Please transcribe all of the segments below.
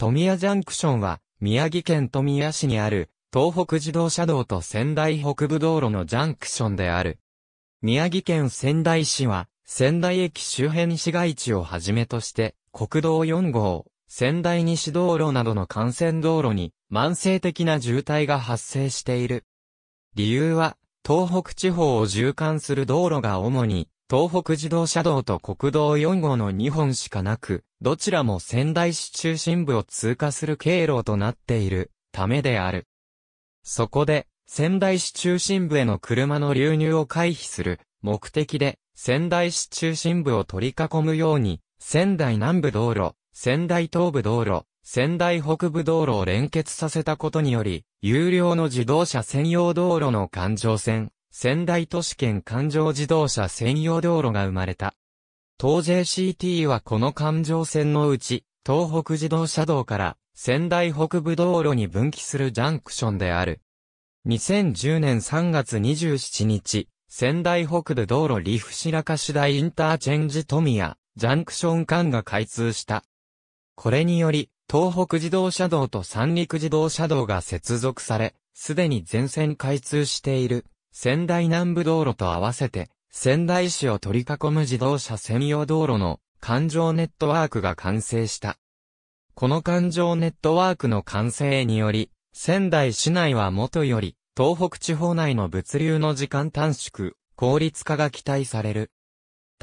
富谷ジャンクションは、宮城県富谷市にある、東北自動車道と仙台北部道路のジャンクションである。宮城県仙台市は、仙台駅周辺市街地をはじめとして、国道4号、仙台西道路などの幹線道路に慢性的な渋滞が発生している。理由は、東北地方を縦貫する道路が主に東北自動車道と国道4号の2本しかなく、どちらも仙台市中心部を通過する経路となっているためである。そこで、仙台市中心部への車の流入を回避する目的で、仙台市中心部を取り囲むように、仙台南部道路、仙台東部道路、仙台北部道路を連結させたことにより、有料の自動車専用道路の環状線、仙台都市圏環状自動車専用道路が生まれた。東 JCT はこの環状線のうち、東北自動車道から仙台北部道路に分岐するジャンクションである。2010年3月27日、仙台北部道路リフシラカ市大インターチェンジ富谷、ジャンクション間が開通した。これにより、東北自動車道と三陸自動車道が接続され、すでに全線開通している仙台南部道路と合わせて、仙台市を取り囲む自動車専用道路の環状ネットワークが完成した。この環状ネットワークの完成により、仙台市内はもとより、東北地方内の物流の時間短縮、効率化が期待される。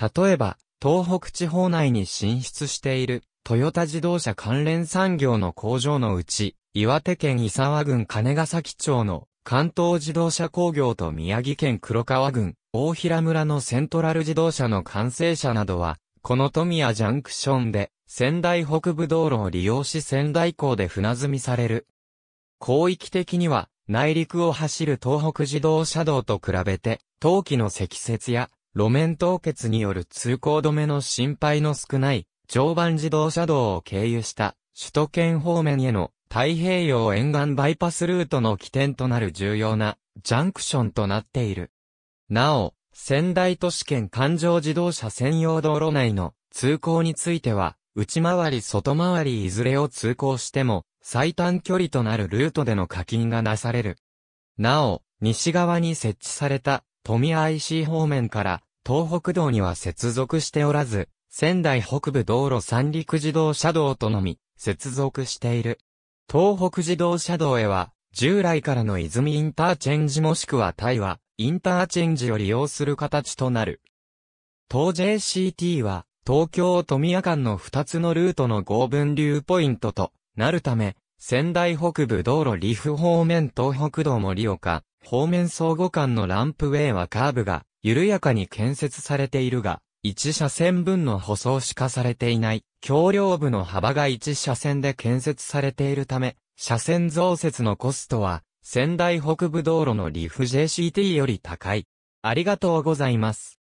例えば、東北地方内に進出している、トヨタ自動車関連産業の工場のうち、岩手県伊沢郡金ヶ崎町の関東自動車工業と宮城県黒川郡、大平村のセントラル自動車の完成車などは、この富谷ジャンクションで、仙台北部道路を利用し仙台港で船積みされる。広域的には、内陸を走る東北自動車道と比べて、冬季の積雪や、路面凍結による通行止めの心配の少ない、常磐自動車道を経由した、首都圏方面への太平洋沿岸バイパスルートの起点となる重要なジャンクションとなっている。なお、仙台都市圏環状自動車専用道路内の通行については、内回り外回りいずれを通行しても、最短距離となるルートでの課金がなされる。なお、西側に設置された富 IC 方面から東北道には接続しておらず、仙台北部道路三陸自動車道とのみ接続している。東北自動車道へは、従来からの泉インターチェンジもしくは対話、インターチェンジを利用する形となる。東 JCT は、東京富谷間の2つのルートの合分流ポイントとなるため、仙台北部道路リフ方面東北道盛岡、方面相互間のランプウェイはカーブが緩やかに建設されているが、1車線分の舗装しかされていない、橋梁部の幅が1車線で建設されているため、車線増設のコストは、仙台北部道路のリフ JCT より高い。ありがとうございます。